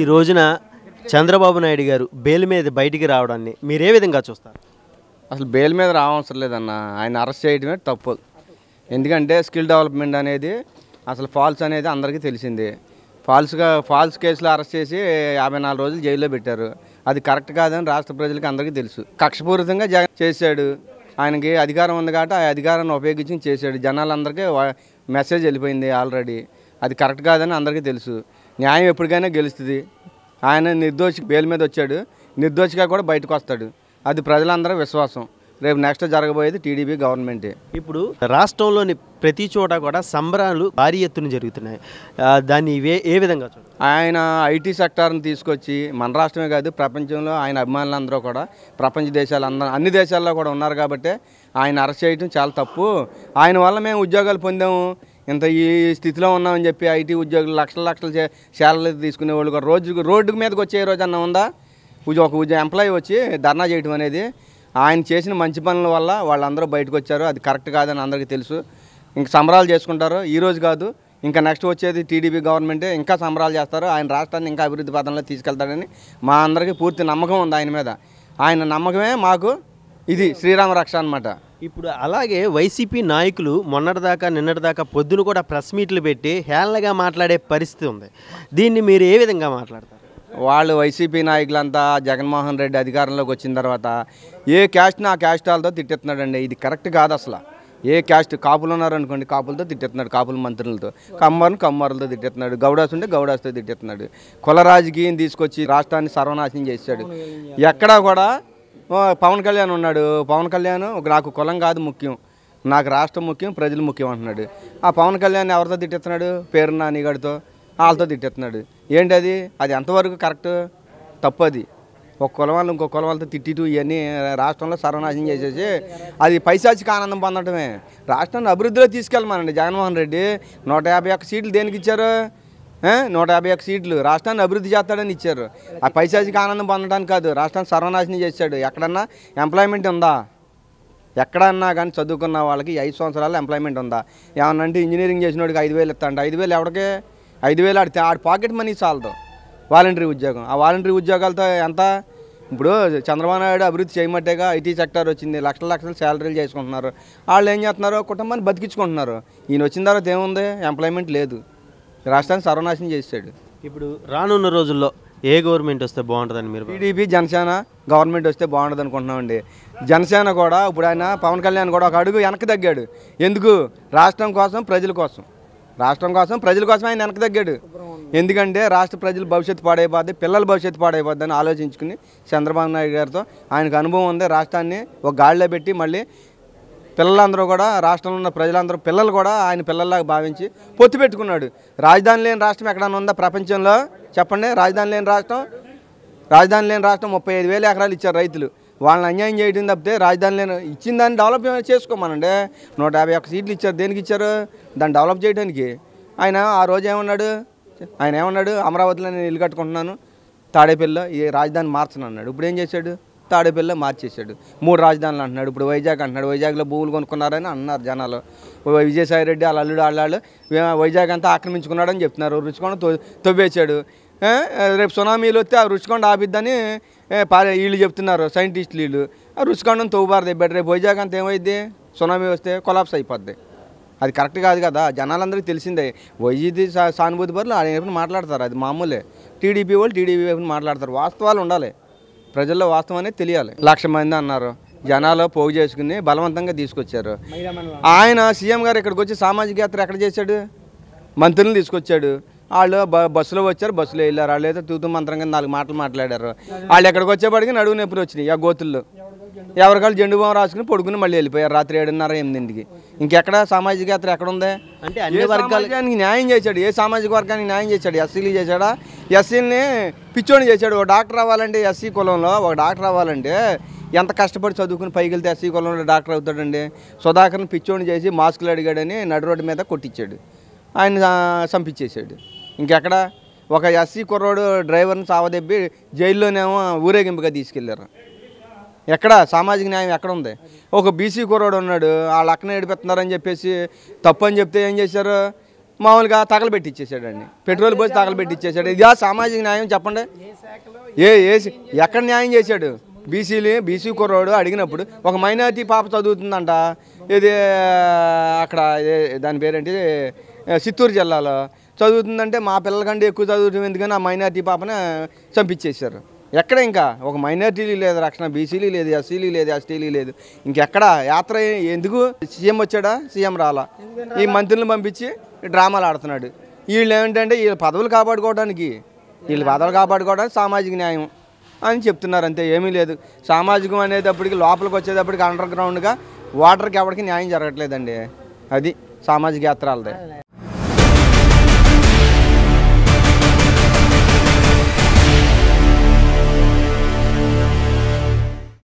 ఈ రోజున చంద్రబాబు నాయుడు గారు బెయిల్ మీద బయటికి రావడాన్ని మీరే విధంగా చూస్తారు అసలు బెయిల్ మీద రావసరం లేదన్న ఆయన అరెస్ట్ చేయడమే తప్పు ఎందుకంటే స్కిల్ డెవలప్మెంట్ అనేది అసలు ఫాల్స్ అనేది అందరికీ తెలిసింది ఫాల్స్గా ఫాల్స్ కేసులో అరెస్ట్ చేసి యాభై నాలుగు రోజులు జైల్లో పెట్టారు అది కరెక్ట్ కాదని రాష్ట్ర ప్రజలకు అందరికీ తెలుసు కక్షపూరితంగా జగన్ చేశాడు ఆయనకి అధికారం ఉంది కాబట్టి ఆ అధికారాన్ని ఉపయోగించి చేశాడు జనాలందరికీ మెసేజ్ వెళ్ళిపోయింది ఆల్రెడీ అది కరెక్ట్ కాదని అందరికీ తెలుసు న్యాయం ఎప్పటికైనా గెలుస్తుంది ఆయన నిర్దోషి బెయిల్ మీద వచ్చాడు నిర్దోషిగా కూడా బయటకు వస్తాడు అది ప్రజలందరూ విశ్వాసం రేపు నెక్స్ట్ జరగబోయేది టీడీపీ గవర్నమెంటే ఇప్పుడు రాష్ట్రంలోని ప్రతి చోట కూడా సంబరాలు భారీ ఎత్తున జరుగుతున్నాయి దాన్ని ఇవే ఏ విధంగా ఆయన ఐటీ సెక్టార్ని తీసుకొచ్చి మన రాష్ట్రమే కాదు ప్రపంచంలో ఆయన అభిమానులందరూ కూడా ప్రపంచ దేశాలు అన్ని దేశాల్లో కూడా ఉన్నారు కాబట్టి ఆయన అరెస్ట్ చేయడం చాలా తప్పు ఆయన వల్ల మేము ఉద్యోగాలు పొందాము ఇంత ఈ స్థితిలో ఉన్నామని చెప్పి ఐటీ ఉద్యోగులు లక్షల లక్షలు శాలరీ తీసుకునే వాళ్ళు రోజు రోడ్డు మీదకి వచ్చే రోజు అన్న ఉందా ఒక ఎంప్లాయ్ వచ్చి ధర్నా చేయడం అనేది ఆయన చేసిన మంచి పనుల వల్ల వాళ్ళందరూ బయటకు వచ్చారు అది కరెక్ట్ కాదని అందరికీ తెలుసు ఇంక సంబరాలు చేసుకుంటారు ఈరోజు కాదు ఇంకా నెక్స్ట్ వచ్చేది టీడీపీ గవర్నమెంట్ ఇంకా సంబరాలు చేస్తారు ఆయన రాష్ట్రాన్ని ఇంకా అభివృద్ధి పథంలో తీసుకెళ్తాడని మా అందరికీ పూర్తి నమ్మకం ఉంది ఆయన మీద ఆయన నమ్మకమే మాకు ఇది శ్రీరామ రక్ష అనమాట ఇప్పుడు అలాగే వైసీపీ నాయకులు మొన్నటిదాకా నిన్నటిదాకా పొద్దున కూడా ప్రెస్ మీట్లు పెట్టి హేళనగా మాట్లాడే పరిస్థితి ఉంది దీన్ని మీరు ఏ విధంగా మాట్లాడతారు వాళ్ళు వైసీపీ నాయకులంతా జగన్మోహన్ రెడ్డి అధికారంలోకి వచ్చిన తర్వాత ఏ క్యాస్ట్ని ఆ క్యాస్టాలతో వాళ్ళతో అండి ఇది కరెక్ట్ కాదు అసలు ఏ క్యాస్ట్ కాపులు ఉన్నారనుకోండి కాపులతో తిట్టేస్తున్నాడు కాపుల మంత్రులతో కమ్మర్ని కమ్మారులతో తిట్టేస్తున్నాడు గౌడాస్ ఉంటే గౌడాస్తో తిట్టేస్తున్నాడు కుల రాజకీయం తీసుకొచ్చి రాష్ట్రాన్ని సర్వనాశనం చేశాడు ఎక్కడా కూడా పవన్ కళ్యాణ్ ఉన్నాడు పవన్ కళ్యాణ్ నాకు కులం కాదు ముఖ్యం నాకు రాష్ట్రం ముఖ్యం ప్రజలు ముఖ్యం అంటున్నాడు ఆ పవన్ కళ్యాణ్ ఎవరితో తిట్టేస్తున్నాడు పేరు నానిగాడితో వాళ్ళతో తిట్టేస్తున్నాడు ఏంటి అది అది ఎంతవరకు కరెక్ట్ తప్పు అది ఒక కులం వాళ్ళు ఇంకో కులం వాళ్ళతో తిట్టిటూ ఇవన్నీ రాష్ట్రంలో సర్వనాశనం చేసేసి అది పైశాచిక ఆనందం పొందటమే రాష్ట్రాన్ని అభివృద్ధిలో తీసుకెళ్ళమానండి జగన్మోహన్ రెడ్డి నూట యాభై ఒక్క సీట్లు దేనికి ఇచ్చారు నూట యాభై ఒక్క సీట్లు రాష్ట్రాన్ని అభివృద్ధి చేస్తాడని ఇచ్చారు ఆ పైశాచిక ఆనందం పొందడానికి కాదు రాష్ట్రాన్ని సర్వనాశనం చేశాడు ఎక్కడన్నా ఎంప్లాయ్మెంట్ ఉందా ఎక్కడన్నా కానీ చదువుకున్న వాళ్ళకి ఐదు సంవత్సరాలు ఎంప్లాయ్మెంట్ ఉందా ఏమన్నా అంటే ఇంజనీరింగ్ చేసిన వాడికి ఐదు వేలు ఇస్తాడు ఐదు వేలు ఎవడికే ఐదు వేలు ఆడితే ఆడి పాకెట్ మనీ చాలదు వాలంటరీ ఉద్యోగం ఆ వాలంటరీ ఉద్యోగాలతో ఎంత ఇప్పుడు చంద్రబాబు నాయుడు అభివృద్ధి చేయమట్టేగా ఐటీ సెక్టర్ వచ్చింది లక్షల లక్షల శాలరీలు చేసుకుంటున్నారు వాళ్ళు ఏం చేస్తున్నారు కుటుంబాన్ని బతికించుకుంటున్నారు ఈయన వచ్చిన తర్వాత ఏముంది ఎంప్లాయ్మెంట్ లేదు రాష్ట్రాన్ని సర్వనాశనం చేశాడు ఇప్పుడు రానున్న రోజుల్లో ఏ గవర్నమెంట్ వస్తే బాగుంటుందని మీరు టీడీపీ జనసేన గవర్నమెంట్ వస్తే బాగుంటుంది అనుకుంటున్నామండి జనసేన కూడా ఇప్పుడు ఆయన పవన్ కళ్యాణ్ కూడా ఒక అడుగు వెనక్కి తగ్గాడు ఎందుకు రాష్ట్రం కోసం ప్రజల కోసం రాష్ట్రం కోసం ప్రజల కోసం ఆయన వెనక తగ్గాడు ఎందుకంటే రాష్ట్ర ప్రజల భవిష్యత్తు పాడైపోద్ది పిల్లల భవిష్యత్తు పాడైపోద్ది అని ఆలోచించుకుని చంద్రబాబు నాయుడు గారితో ఆయనకు అనుభవం ఉంది రాష్ట్రాన్ని ఒక గాడిలో పెట్టి మళ్ళీ పిల్లలందరూ కూడా రాష్ట్రంలో ఉన్న ప్రజలందరూ పిల్లలు కూడా ఆయన పిల్లల్లాగా భావించి పొత్తు పెట్టుకున్నాడు రాజధాని లేని రాష్ట్రం ఎక్కడన్నా ఉందా ప్రపంచంలో చెప్పండి రాజధాని లేని రాష్ట్రం రాజధాని లేని రాష్ట్రం ముప్పై ఐదు వేల ఎకరాలు ఇచ్చారు రైతులు వాళ్ళని అన్యాయం చేయడం తప్పితే రాజధాని లేని ఇచ్చిన దాన్ని డెవలప్ చేసుకోమనండి నూట యాభై ఒక్క సీట్లు ఇచ్చారు దేనికి ఇచ్చారు దాన్ని డెవలప్ చేయడానికి ఆయన ఆ రోజు ఏమన్నాడు ఆయన ఏమన్నాడు అమరావతిలో నేను ఇల్లు కట్టుకుంటున్నాను తాడేపల్లిలో ఈ రాజధాని మార్చను అన్నాడు ఇప్పుడు ఏం చేశాడు తాడేపల్లిలో మార్చేశాడు మూడు రాజధానులు అంటున్నాడు ఇప్పుడు వైజాగ్ అంటున్నాడు వైజాగ్లో భూములు కొనుక్కున్నారని అన్నారు జనాలు విజయసాయి రెడ్డి వాళ్ళ అల్లుడు వాళ్ళు వైజాగ్ అంతా ఆక్రమించుకున్నాడని చెప్తున్నారు రుచికొండ తవ్వేశాడు రేపు సునామీలు వస్తే ఆ రుచికొండ ఆపిద్దని వీళ్ళు చెప్తున్నారు సైంటిస్టులు వీళ్ళు ఆ రుచికొండను తవ్వుబారది బెటర్ రేపు వైజాగ్ అంతా ఏమైద్ది సునామీ వస్తే కొలాప్స్ అయిపోద్ది అది కరెక్ట్ కాదు కదా జనాలందరికీ తెలిసిందే వైద్యుది సానుభూతి బదులు ఆయన మాట్లాడతారు అది మామూలే టీడీపీ వాళ్ళు టీడీపీ వైపు మాట్లాడతారు వాస్తవాలు ఉండాలి ప్రజల్లో వాస్తవం అనేది తెలియాలి లక్ష మంది అన్నారు జనాలు పోగు చేసుకుని బలవంతంగా తీసుకొచ్చారు ఆయన సీఎం గారు ఇక్కడికి వచ్చి సామాజిక యాత్ర ఎక్కడ చేశాడు మంత్రులను తీసుకొచ్చాడు వాళ్ళు బస్సులో వచ్చారు బస్సులో వెళ్ళారు వాళ్ళు అయితే తూతూ మంత్రం కింద నాలుగు మాటలు మాట్లాడారు వాళ్ళు ఎక్కడికి వచ్చేపడికి నడువు నొప్పులు వచ్చినాయి ఆ గోతుల్లో ఎవరికాళ్ళు జెండు బాం రాసుకుని పడుకుని మళ్ళీ వెళ్ళిపోయారు రాత్రి ఏడున్నర ఎనిమిదింటికి ఇంకెక్కడ సామాజిక యాత్ర ఎక్కడ ఉంది అంటే అన్ని వర్గాలకి న్యాయం చేశాడు ఏ సామాజిక వర్గానికి న్యాయం చేశాడు ఎస్సీలు చేశాడా ఎస్సీని పిచ్చోని చేశాడు ఒక డాక్టర్ అవ్వాలంటే ఎస్సీ కులంలో ఒక డాక్టర్ అవ్వాలంటే ఎంత కష్టపడి చదువుకుని పైకి వెళ్తే ఎస్సీ కులంలో డాక్టర్ అవుతాడండి సుధాకర్ని పిచ్చోని చేసి మాస్కులు అడిగాడని నడు రోడ్డు మీద కొట్టించాడు ఆయన చంపించేశాడు ఇంకెక్కడ ఒక ఎస్సీ కుర్రోడు డ్రైవర్ని సావదెబ్బి జైల్లోనేమో ఊరేగింపుగా తీసుకెళ్లారు ఎక్కడ సామాజిక న్యాయం ఎక్కడ ఉంది ఒక బీసీ కుర్రాడు ఉన్నాడు వాళ్ళ అక్కనే ఏడిపెత్తున్నారని చెప్పేసి తప్పు అని చెప్తే ఏం చేశారు మామూలుగా తగలబెట్టి ఇచ్చేసాడండి పెట్రోల్ పోసి తగలబెట్టి ఇచ్చేసాడు ఇది సామాజిక న్యాయం చెప్పండి ఏ ఏ ఎక్కడ న్యాయం చేశాడు బీసీలు బీసీ కుర్రాడు అడిగినప్పుడు ఒక మైనార్టీ పాప చదువుతుందంట ఇది అక్కడ దాని పేరేంటి చిత్తూరు జిల్లాలో చదువుతుందంటే మా పిల్లల కంటే ఎక్కువ చదువుతుంది ఎందుకని ఆ మైనార్టీ పాపనే చంపించేశారు ఎక్కడ ఇంకా ఒక మైనార్టీలు లేదు రక్షణ బీసీలు లేదు ఎస్సీలు లేదు ఎస్టీలు లేదు ఇంకెక్కడ యాత్ర ఎందుకు సీఎం వచ్చాడా సీఎం రాలా ఈ మంత్రులను పంపించి డ్రామాలు ఆడుతున్నాడు వీళ్ళు ఏమిటంటే వీళ్ళ పదవులు కాపాడుకోవడానికి వీళ్ళు పదవులు కాపాడుకోవడానికి సామాజిక న్యాయం అని చెప్తున్నారు అంతే ఏమీ లేదు సామాజికం అనేటప్పటికి లోపలికి వచ్చేటప్పటికి అండర్ గ్రౌండ్గా వాటర్కి ఎవరికి న్యాయం జరగట్లేదండి అది సామాజిక యాత్రలదే